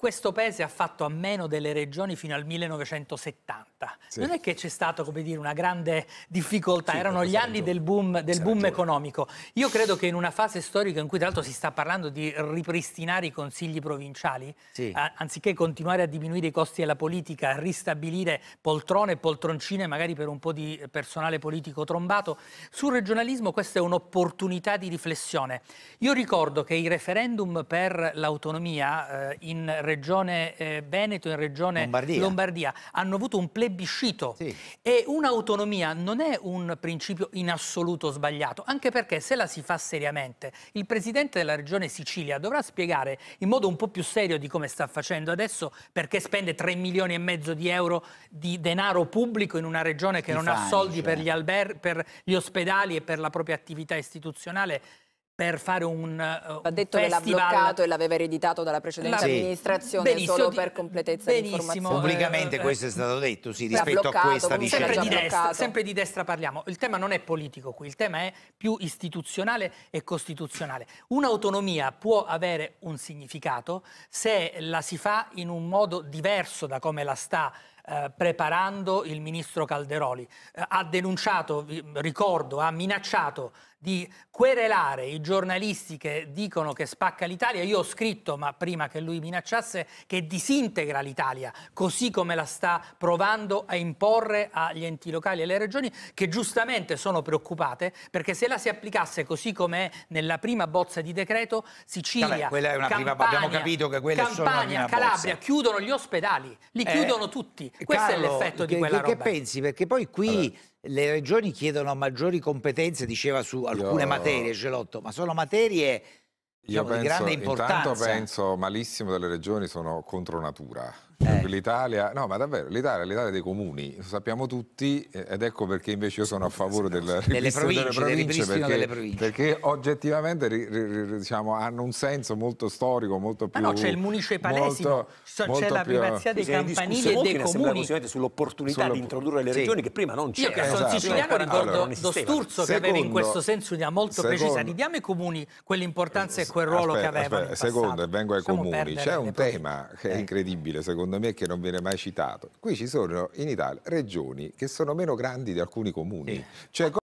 questo paese ha fatto a meno delle regioni fino al 1970. Sì. Non è che c'è stata una grande difficoltà, sì, erano gli anni del boom, del boom economico. Io credo che in una fase storica in cui tra l'altro si sta parlando di ripristinare i consigli provinciali, sì. a, anziché continuare a diminuire i costi della politica, a ristabilire poltrone e poltroncine magari per un po' di personale politico trombato, sul regionalismo questa è un'opportunità di riflessione. Io ricordo che i referendum per l'autonomia eh, in regione regione eh, Veneto in regione Lombardia. Lombardia. hanno avuto un plebiscito sì. e un'autonomia non è un principio in assoluto sbagliato, anche perché se la si fa seriamente, il presidente della regione Sicilia dovrà spiegare in modo un po' più serio di come sta facendo adesso perché spende 3 milioni e mezzo di euro di denaro pubblico in una regione che Ti non ha soldi cioè. per, eh. gli per gli ospedali e per la propria attività istituzionale per fare un uh, Ha detto festival. che l'ha bloccato e l'aveva ereditato dalla precedente La... amministrazione benissimo, solo per completezza di informazione. Pubblicamente eh, questo è eh. stato detto, sì, rispetto bloccato, a questa vicenda. Sempre di, destra, sempre di destra parliamo. Il tema non è politico qui, il tema è più istituzionale e costituzionale. Un'autonomia può avere un significato se la si fa in un modo diverso da come la sta eh, preparando il ministro Calderoli. Eh, ha denunciato, ricordo, ha minacciato di querelare i giornalisti che dicono che spacca l'Italia. Io ho scritto, ma prima che lui minacciasse, che disintegra l'Italia, così come la sta provando a imporre agli enti locali e alle regioni, che giustamente sono preoccupate perché se la si applicasse così come è nella prima bozza di decreto, Sicilia, Vabbè, Campania, prima, Campania Calabria bozza. chiudono gli ospedali, li eh, chiudono tutti. Questo Carlo, è l'effetto di quella che, roba. Che pensi? Perché poi qui allora. le regioni chiedono maggiori competenze, diceva su alcune Io... materie, Gelotto, ma sono materie diciamo, penso, di grande importanza. Intanto penso malissimo delle regioni sono contro natura eh. L'Italia, no ma davvero, l'Italia è l'Italia dei comuni, lo sappiamo tutti ed ecco perché invece io sono a favore del, delle, province, delle, province, perché, delle province, perché, oggettivamente diciamo, hanno un senso molto storico, molto più... Ma no, c'è il municipalesimo, c'è la primazia dei campanili e dei comuni. sull'opportunità Sulla... di introdurre le regioni sì. che prima non c'era. Io che sono esatto. siciliano ricordo allora, Lo Sturzo che aveva in questo senso un'idea molto secondo, precisa, ridiamo ai comuni quell'importanza e quel ruolo aspetta, che avevano. Aspetta, secondo, e vengo ai comuni, c'è un tema che è eh. incredibile secondo secondo me che non viene mai citato. Qui ci sono in Italia regioni che sono meno grandi di alcuni comuni. Cioè,